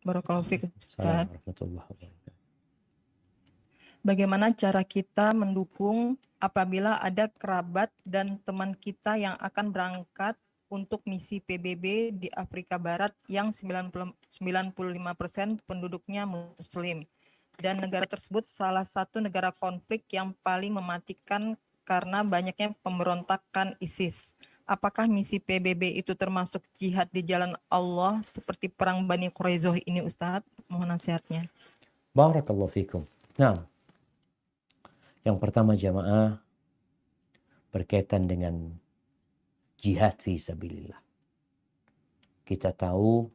Barakallahu Bagaimana cara kita mendukung apabila ada kerabat dan teman kita yang akan berangkat untuk misi PBB di Afrika Barat yang 95% penduduknya muslim dan negara tersebut salah satu negara konflik yang paling mematikan karena banyaknya pemberontakan ISIS apakah misi PBB itu termasuk jihad di jalan Allah seperti perang Bani Quraizoh ini Ustaz? Mohon nasihatnya. Barakallahu fikum. Nah, yang pertama jamaah berkaitan dengan jihad fi sabilillah. Kita tahu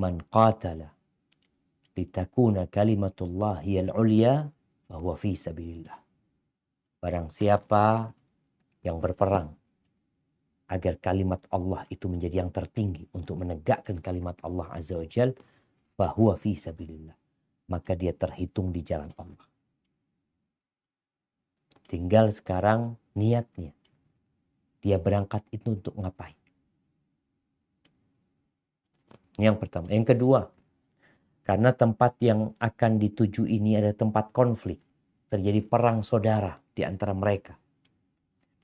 man qatala litakuna kalimatullah hiyal ulya bahwa fi sabilillah. Barang siapa yang berperang agar kalimat Allah itu menjadi yang tertinggi untuk menegakkan kalimat Allah Azza wa Jal bahwa fi sabilillah maka dia terhitung di jalan Allah tinggal sekarang niatnya dia berangkat itu untuk ngapain yang pertama yang kedua karena tempat yang akan dituju ini ada tempat konflik terjadi perang saudara di antara mereka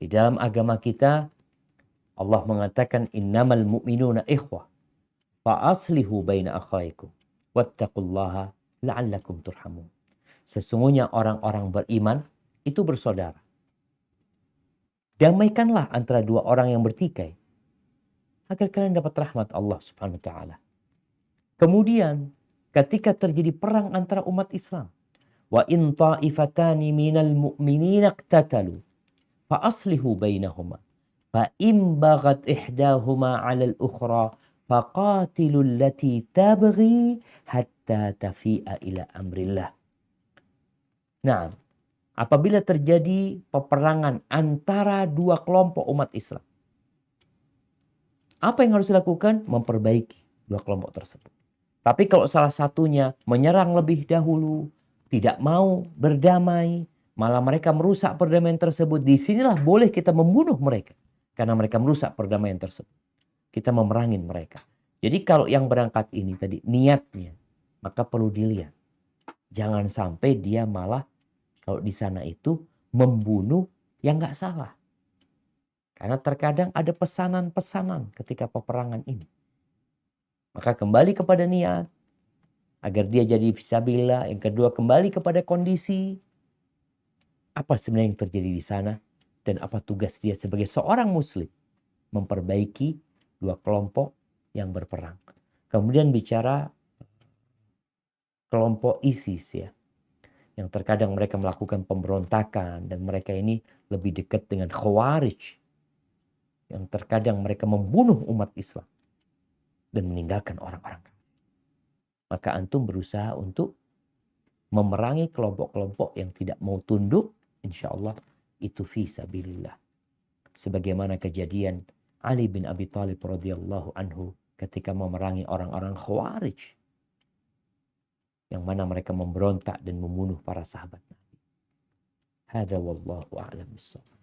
di dalam agama kita Allah mengatakan innamal mu'minuna ikhwah fa aslihu baina akhaikum wattaqullaha la'allakum turhamun. Sesungguhnya orang-orang beriman itu bersaudara. Damaikanlah antara dua orang yang bertikai agar kalian dapat rahmat Allah Subhanahu wa taala. Kemudian ketika terjadi perang antara umat Islam, wa in ta'ifatani minal mu'minina iqtatalu fa aslihu bainahuma fa imbagat ihdahuma 'alal ukhra faqatilul lati tabghi hatta tafi'a ila amrillah. Nah, apabila terjadi peperangan antara dua kelompok umat Islam, apa yang harus dilakukan? Memperbaiki dua kelompok tersebut. Tapi kalau salah satunya menyerang lebih dahulu, tidak mau berdamai, malah mereka merusak perdamaian tersebut, disinilah boleh kita membunuh mereka karena mereka merusak perdamaian tersebut. Kita memerangin mereka. Jadi kalau yang berangkat ini tadi niatnya, maka perlu dilihat. Jangan sampai dia malah kalau di sana itu membunuh yang nggak salah. Karena terkadang ada pesanan-pesanan ketika peperangan ini. Maka kembali kepada niat agar dia jadi visabilah. Yang kedua kembali kepada kondisi. Apa sebenarnya yang terjadi di sana? dan apa tugas dia sebagai seorang muslim memperbaiki dua kelompok yang berperang. Kemudian bicara kelompok ISIS ya. Yang terkadang mereka melakukan pemberontakan dan mereka ini lebih dekat dengan Khawarij. Yang terkadang mereka membunuh umat Islam dan meninggalkan orang-orang Maka antum berusaha untuk memerangi kelompok-kelompok yang tidak mau tunduk, insya Allah itu fisabilillah. Sebagaimana kejadian Ali bin Abi Thalib radhiyallahu anhu ketika memerangi orang-orang Khawarij yang mana mereka memberontak dan membunuh para sahabat Nabi. Hada wallahu a'lam bissawab.